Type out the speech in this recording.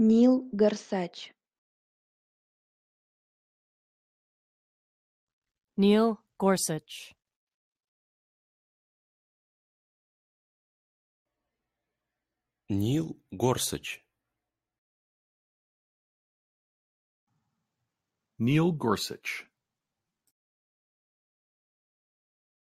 нил горсач Neil Gorsuch. Нил Горсач. Neil Gorsuch.